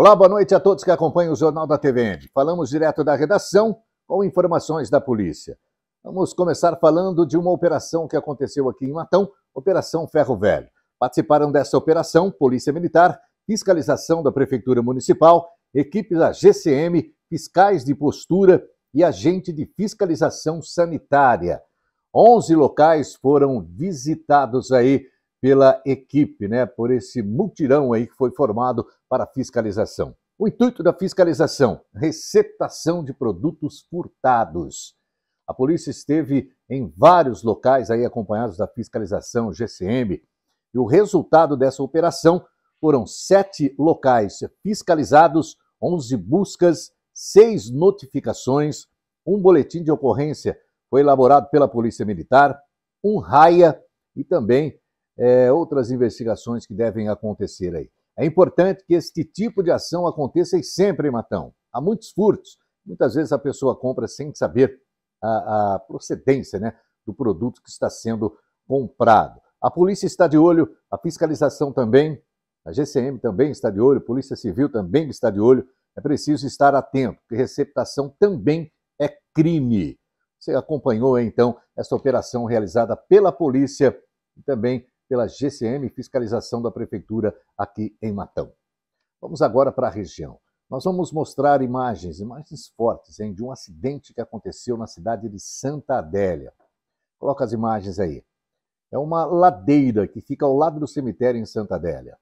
Olá, boa noite a todos que acompanham o Jornal da TVN. Falamos direto da redação com informações da polícia. Vamos começar falando de uma operação que aconteceu aqui em Matão, Operação Ferro Velho. Participaram dessa operação Polícia Militar, Fiscalização da Prefeitura Municipal, equipe da GCM, fiscais de postura e agente de fiscalização sanitária. 11 locais foram visitados aí pela equipe, né, por esse multirão aí que foi formado para fiscalização. O intuito da fiscalização, receptação de produtos furtados. A polícia esteve em vários locais aí acompanhados da fiscalização GCM e o resultado dessa operação foram sete locais fiscalizados, 11 buscas, seis notificações, um boletim de ocorrência foi elaborado pela Polícia Militar, um raia e também é, outras investigações que devem acontecer aí. É importante que este tipo de ação aconteça e sempre, Matão. Há muitos furtos. Muitas vezes a pessoa compra sem saber a, a procedência né, do produto que está sendo comprado. A polícia está de olho, a fiscalização também, a GCM também está de olho, a Polícia Civil também está de olho. É preciso estar atento, porque receptação também é crime. Você acompanhou então essa operação realizada pela polícia e também pela GCM Fiscalização da Prefeitura aqui em Matão. Vamos agora para a região. Nós vamos mostrar imagens, imagens fortes, hein, de um acidente que aconteceu na cidade de Santa Adélia. Coloca as imagens aí. É uma ladeira que fica ao lado do cemitério em Santa Adélia.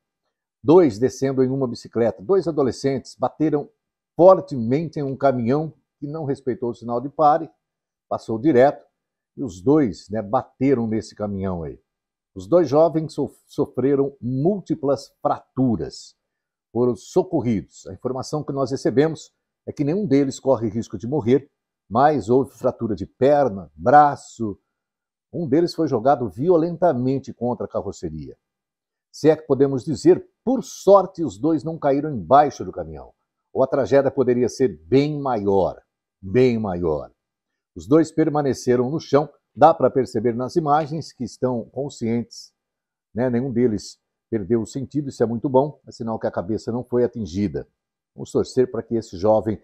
Dois descendo em uma bicicleta, dois adolescentes bateram fortemente em um caminhão que não respeitou o sinal de pare, passou direto e os dois né, bateram nesse caminhão aí. Os dois jovens sofreram múltiplas fraturas. Foram socorridos. A informação que nós recebemos é que nenhum deles corre risco de morrer, mas houve fratura de perna, braço. Um deles foi jogado violentamente contra a carroceria. Se é que podemos dizer, por sorte os dois não caíram embaixo do caminhão, ou a tragédia poderia ser bem maior, bem maior. Os dois permaneceram no chão Dá para perceber nas imagens que estão conscientes, né? nenhum deles perdeu o sentido, isso é muito bom, é sinal que a cabeça não foi atingida. Vamos torcer para que esse jovem,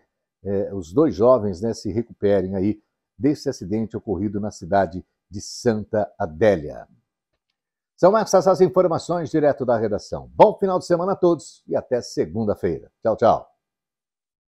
eh, os dois jovens né, se recuperem aí desse acidente ocorrido na cidade de Santa Adélia. São essas as informações direto da redação. Bom final de semana a todos e até segunda-feira. Tchau, tchau.